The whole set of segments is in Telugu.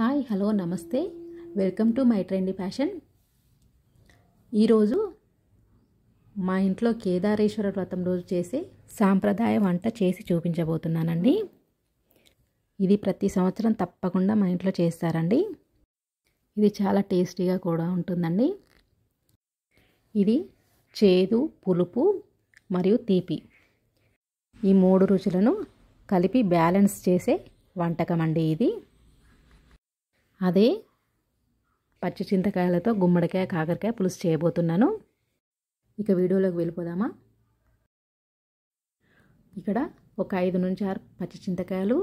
హాయ్ హలో నమస్తే welcome to my trendy fashion ఈరోజు మా ఇంట్లో కేదారేశ్వర వ్రతం రోజు చేసే సాంప్రదాయ వంట చేసి చూపించబోతున్నానండి ఇది ప్రతి సంవత్సరం తప్పకుండా మా ఇంట్లో చేస్తారండి ఇది చాలా టేస్టీగా కూడా ఉంటుందండి ఇది చేదు పులుపు మరియు తీపి ఈ మూడు రుచులను కలిపి బ్యాలెన్స్ చేసే వంటకం అండి ఇది అదే పచ్చి చింతకాయలతో గుమ్మడికాయ కాకరకాయ పులుసు చేయబోతున్నాను ఇక వీడియోలోకి వెళ్ళిపోదామా ఇక్కడ ఒక ఐదు నుంచి ఆరు పచ్చి చింతకాయలు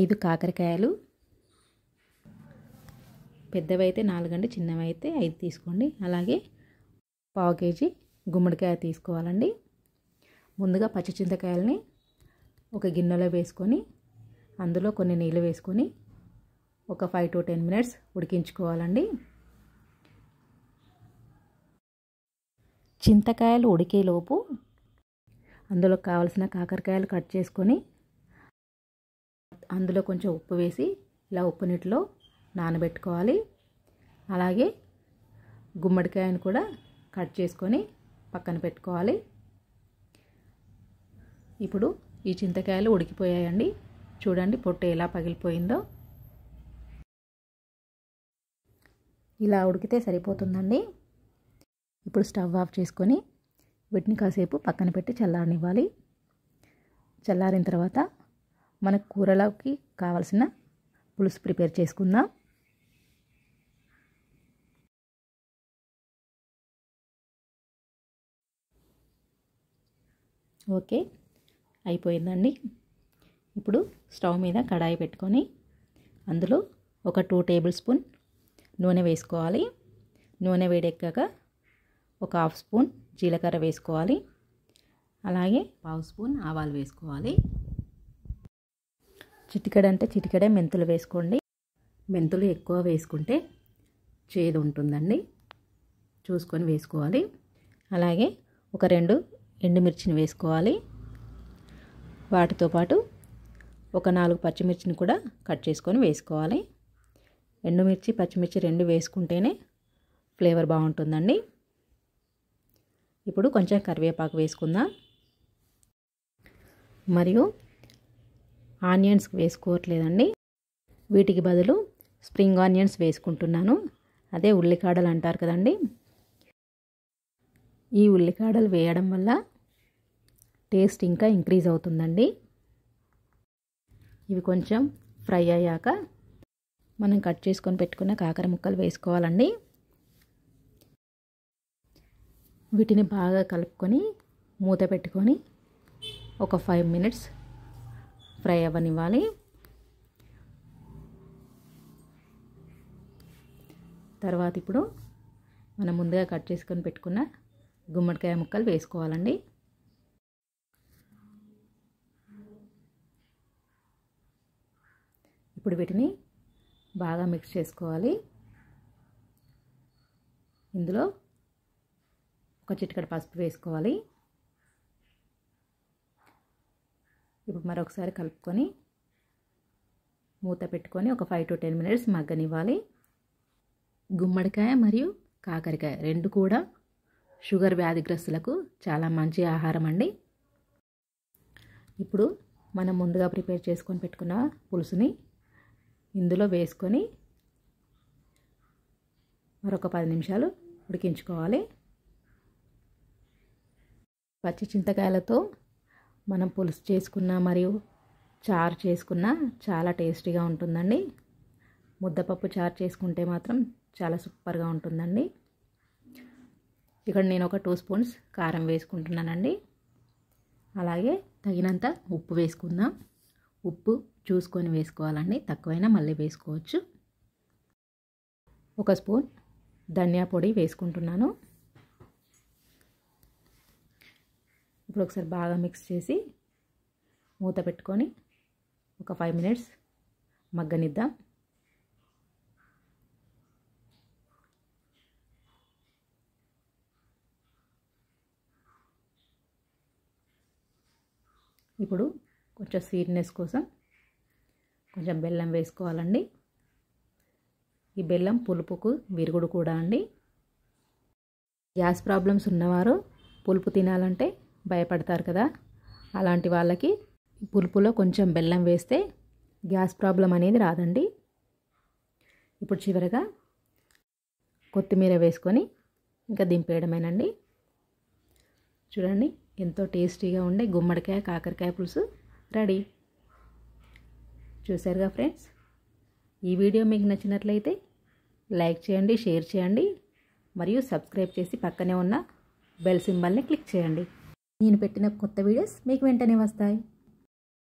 ఐదు కాకరకాయలు పెద్దవైతే నాలుగండి చిన్నవైతే ఐదు తీసుకోండి అలాగే పావు కేజీ గుమ్మడికాయ తీసుకోవాలండి ముందుగా పచ్చి చింతకాయలని ఒక గిన్నెలో వేసుకొని అందులో కొన్ని నీళ్ళు వేసుకొని ఒక ఫైవ్ టు టెన్ మినిట్స్ ఉడికించుకోవాలండి చింతకాయలు ఉడికేలోపు అందులో కావలసిన కాకరకాయలు కట్ చేసుకొని అందులో కొంచెం ఉప్పు వేసి ఇలా ఉప్పు నీటిలో నానబెట్టుకోవాలి అలాగే గుమ్మడికాయను కూడా కట్ చేసుకొని పక్కన పెట్టుకోవాలి ఇప్పుడు ఈ చింతకాయలు ఉడికిపోయాయండి చూడండి పొట్టు ఎలా పగిలిపోయిందో ఇలా ఉడికితే సరిపోతుందండి ఇప్పుడు స్టవ్ ఆఫ్ చేసుకొని వీటిని కాసేపు పక్కన పెట్టి చల్లారనివ్వాలి చల్లారిన తర్వాత మన కూరలోకి కావలసిన పులుసు ప్రిపేర్ చేసుకుందాం ఓకే అయిపోయిందండి ఇప్పుడు స్టవ్ మీద కడాయి పెట్టుకొని అందులో ఒక టూ టేబుల్ స్పూన్ నూనె వేసుకోవాలి నూనె వేడెక్కాక ఒక హాఫ్ స్పూన్ జీలకర్ర వేసుకోవాలి అలాగే పావు స్పూన్ ఆవాలు వేసుకోవాలి చిటికడ అంటే చిటికడే మెంతులు వేసుకోండి మెంతులు ఎక్కువ వేసుకుంటే చేదు ఉంటుందండి చూసుకొని వేసుకోవాలి అలాగే ఒక రెండు ఎండుమిర్చిని వేసుకోవాలి వాటితో పాటు ఒక నాలుగు పచ్చిమిర్చిని కూడా కట్ చేసుకొని వేసుకోవాలి ఎండుమిర్చి పచ్చిమిర్చి రెండు వేసుకుంటేనే ఫ్లేవర్ బాగుంటుందండి ఇప్పుడు కొంచెం కరివేపాకు వేసుకుందాం మరియు ఆనియన్స్ వేసుకోవట్లేదండి వీటికి బదులు స్ప్రింగ్ ఆనియన్స్ వేసుకుంటున్నాను అదే ఉల్లికాడలు అంటారు కదండి ఈ ఉల్లికాడలు వేయడం వల్ల టేస్ట్ ఇంకా ఇంక్రీజ్ అవుతుందండి ఇవి కొంచెం ఫ్రై అయ్యాక మనం కట్ చేసుకొని పెట్టుకున్న కాకర ముక్కలు వేసుకోవాలండి వీటిని బాగా కలుపుకొని మూత పెట్టుకొని ఒక ఫైవ్ మినిట్స్ ఫ్రై అవ్వనివ్వాలి తర్వాత ఇప్పుడు మనం ముందుగా కట్ చేసుకొని పెట్టుకున్న గుమ్మడికాయ ముక్కలు వేసుకోవాలండి ఇప్పుడు వీటిని బాగా మిక్స్ చేసుకోవాలి ఇందులో ఒక చిటికడ పసుపు వేసుకోవాలి ఇప్పుడు మరొకసారి కలుపుకొని మూత పెట్టుకొని ఒక ఫైవ్ టు టెన్ మినిట్స్ మగ్గనివ్వాలి గుమ్మడికాయ మరియు కాకరకాయ రెండు కూడా షుగర్ వ్యాధిగ్రస్తులకు చాలా మంచి ఆహారం అండి ఇప్పుడు మనం ముందుగా ప్రిపేర్ చేసుకొని పెట్టుకున్న పులుసుని ఇందులో వేసుకొని మరొక పది నిమిషాలు ఉడికించుకోవాలి పచ్చి చింతకాయలతో మనం పులుసు చేసుకున్న మరియు చారు చేసుకున్న చాలా టేస్టీగా ఉంటుందండి ముద్దపప్పు చారు చేసుకుంటే మాత్రం చాలా సూపర్గా ఉంటుందండి ఇక్కడ నేను ఒక టూ స్పూన్స్ కారం వేసుకుంటున్నానండి అలాగే తగినంత ఉప్పు వేసుకుందాం ఉప్పు చూసుకొని వేసుకోవాలండి తక్కువైనా మళ్ళీ వేసుకోవచ్చు ఒక స్పూన్ ధనియా పొడి వేసుకుంటున్నాను ఇప్పుడు ఒకసారి బాగా మిక్స్ చేసి మూత పెట్టుకొని ఒక ఫైవ్ మినిట్స్ మగ్గనిద్దాం ఇప్పుడు కొంచెం స్వీట్నెస్ కోసం కొంచెం బెల్లం వేసుకోవాలండి ఈ బెల్లం పులుపుకు విరుగుడు కూడా అండి గ్యాస్ ప్రాబ్లమ్స్ ఉన్నవారు పులుపు తినాలంటే భయపడతారు కదా అలాంటి వాళ్ళకి పులుపులో కొంచెం బెల్లం వేస్తే గ్యాస్ ప్రాబ్లం అనేది రాదండి ఇప్పుడు చివరిగా కొత్తిమీర వేసుకొని ఇంకా దింపేయడమేనండి చూడండి ఎంతో టేస్టీగా ఉండే గుమ్మడికాయ కాకరకాయ పులుసు రెడీ చూసారుగా ఫ్రెండ్స్ ఈ వీడియో మీకు నచ్చినట్లయితే లైక్ చేయండి షేర్ చేయండి మరియు సబ్స్క్రైబ్ చేసి పక్కనే ఉన్న బెల్ సింబల్ని క్లిక్ చేయండి నేను పెట్టిన కొత్త వీడియోస్ మీకు వెంటనే వస్తాయి